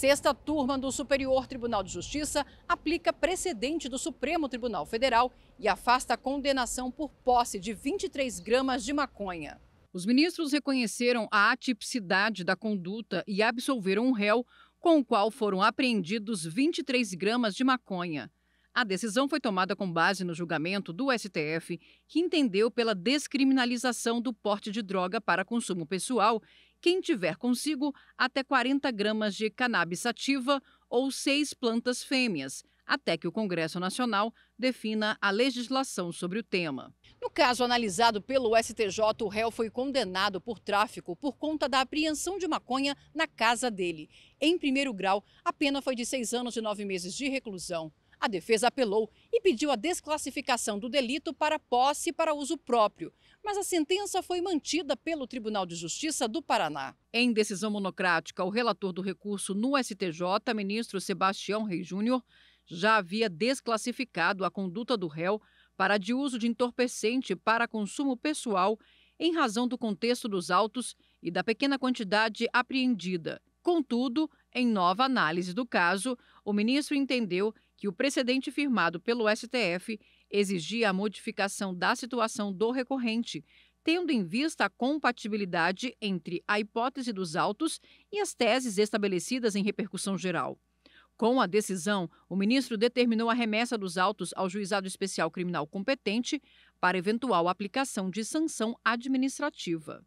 Sexta turma do Superior Tribunal de Justiça aplica precedente do Supremo Tribunal Federal e afasta a condenação por posse de 23 gramas de maconha. Os ministros reconheceram a atipicidade da conduta e absolveram um réu com o qual foram apreendidos 23 gramas de maconha. A decisão foi tomada com base no julgamento do STF, que entendeu pela descriminalização do porte de droga para consumo pessoal quem tiver consigo até 40 gramas de cannabis sativa ou seis plantas fêmeas, até que o Congresso Nacional defina a legislação sobre o tema. No caso analisado pelo STJ, o réu foi condenado por tráfico por conta da apreensão de maconha na casa dele. Em primeiro grau, a pena foi de seis anos e nove meses de reclusão. A defesa apelou e pediu a desclassificação do delito para posse para uso próprio, mas a sentença foi mantida pelo Tribunal de Justiça do Paraná. Em decisão monocrática, o relator do recurso no STJ, ministro Sebastião Rei Júnior, já havia desclassificado a conduta do réu para de uso de entorpecente para consumo pessoal em razão do contexto dos autos e da pequena quantidade apreendida. Contudo, em nova análise do caso, o ministro entendeu que o precedente firmado pelo STF exigia a modificação da situação do recorrente, tendo em vista a compatibilidade entre a hipótese dos autos e as teses estabelecidas em repercussão geral. Com a decisão, o ministro determinou a remessa dos autos ao juizado especial criminal competente para eventual aplicação de sanção administrativa.